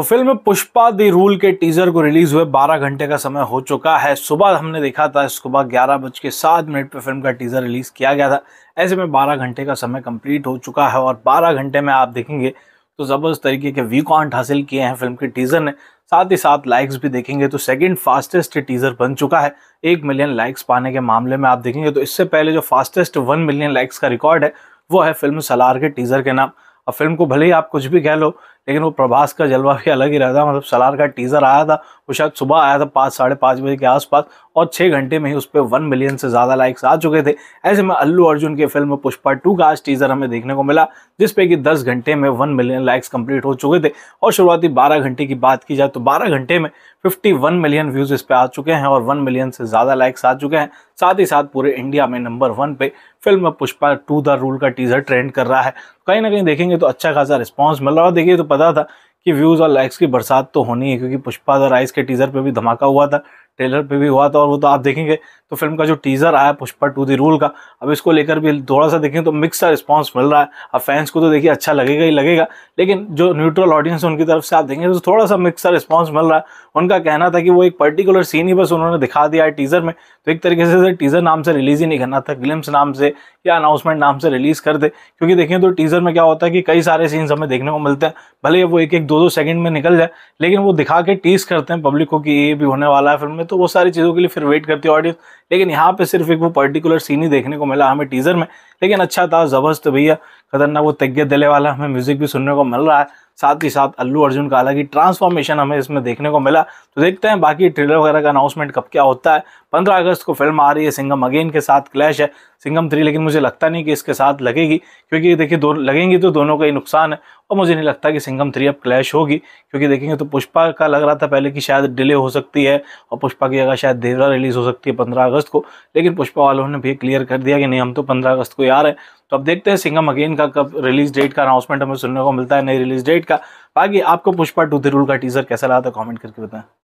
तो film Pushpa the rule के teaser को रिलीज हुए 12 घंटे का समय हो चुका है सुबह हमने देखा था सुबह ग्यारह बज के सात मिनट पर फिल्म का टीजर रिलीज किया गया था ऐसे में 12 घंटे का समय कंप्लीट हो चुका है और 12 घंटे में आप देखेंगे तो ज़बरदस्त तरीके के व्यू काउंट हासिल किए हैं फिल्म के टीज़र ने साथ ही साथ लाइक्स भी देखेंगे तो सेकेंड फास्टेस्ट टीज़र बन चुका है एक मिलियन लाइक्स पाने के मामले में आप देखेंगे तो इससे पहले जो फास्टेस्ट वन मिलियन लाइक्स का रिकॉर्ड है वो है फिल्म सलार के टीज़र के नाम और फिल्म को भले ही आप कुछ भी कह लो लेकिन वो प्रभास का जलवा भी अलग ही रहता मतलब सलार का टीज़र आया था वो शायद सुबह आया था पाँच साढ़े पाँच बजे के आसपास और छः घंटे में ही उस पर वन मिलियन से ज़्यादा लाइक्स आ चुके थे ऐसे में अल्लू अर्जुन की फिल्म पुष्पा टू का आज टीज़र हमें देखने को मिला जिसपे कि दस घंटे में वन मिलियन लाइक्स कंप्लीट हो चुके थे और शुरुआती बारह घंटे की बात की जाए तो बारह घंटे में फिफ्टी वन मिलियन व्यूज़ इस पर आ चुके हैं और वन मिलियन से ज़्यादा लाइक्स आ चुके हैं साथ ही साथ पूरे इंडिया में नंबर वन पे film Pushpa two the rule का टीज़र ट्रेंड कर रहा है कहीं ना कहीं देखेंगे तो अच्छा खासा रिस्पॉन्स मिल रहा है देखिए तो पता था कि व्यूज़ और लाइक्स की बरसात तो होनी है क्योंकि पुष्पा और राइस के टीज़र पर भी धमाका हुआ था ट्रेलर पे भी हुआ था और वो तो आप देखेंगे तो फिल्म का जो टीज़र आया पुष्पा टू दी रूल का अब इसको लेकर भी थोड़ा सा देखें तो मिक्स सा रिस्पॉन्स मिल रहा है अब फैंस को तो देखिए अच्छा लगेगा ही लगेगा लेकिन जो न्यूट्रल ऑडियंस उनकी तरफ से आप देखेंगे तो थोड़ा सा मिक्स सा रिस्पॉन्स मिल रहा है उनका कहना था कि वो एक पर्टिकुलर सीन ही बस उन्होंने दिखा दिया है टीज़र में तो एक तरीके से टीज़र नाम से रिलीज़ ही नहीं करना था ग्लिम्स नाम से या अनाउंसमेंट नाम से रिलीज़ कर दे क्योंकि देखें तो टीज़र में क्या होता है कि कई सारे सीन्स हमें देखने को मिलते हैं भले वो एक एक दो दो सेकंड में निकल जाए लेकिन वो दिखा के टीज़ करते हैं पब्लिक को कि ये भी होने वाला है फिल्म में तो वो सारी चीज़ों के लिए फिर वेट करती है ऑडियंस लेकिन यहाँ पे सिर्फ एक वो पर्टिकुलर सीन ही देखने को मिला हमें टीज़र में लेकिन अच्छा था ज़बरदस्त भैया खतरनाक वो तेज्ञ दिले वाला हमें म्यूज़िक भी सुनने को मिल रहा है साथ ही साथ अल्लू अर्जुन का अलग ही ट्रांसफॉर्मेशन हमें इसमें देखने को मिला तो देखते हैं बाकी ट्रेलर वगैरह का अनाउंसमेंट कब क्या होता है पंद्रह अगस्त को फिल्म आ रही है सिंगम अगेन के साथ क्लैश है सिंगम थ्री लेकिन मुझे लगता नहीं कि इसके साथ लगेगी क्योंकि देखिए दो लगेंगी तो दोनों का ही नुकसान है और मुझे नहीं लगता कि सिंगम थ्री अब क्लैश होगी क्योंकि देखेंगे तो पुष्पा का लग रहा था पहले कि शायद डिले हो सकती है और पुष्पा की जगह शायद देवरा रिलीज़ हो सकती है पंद्रह अगस्त को लेकिन पुष्पा वालों ने भी क्लियर कर दिया कि नहीं हम तो पंद्रह अगस्त को यार हैं तो अब देखते हैं सिंगम अगेन का कब रिलीज डेट का अनाउंसमेंट हमें सुनने को मिलता है नई रिलीज डेट का बाकी आपको पुष्पा टू द का टीजर कैसा लगा था तो कमेंट करके बताएं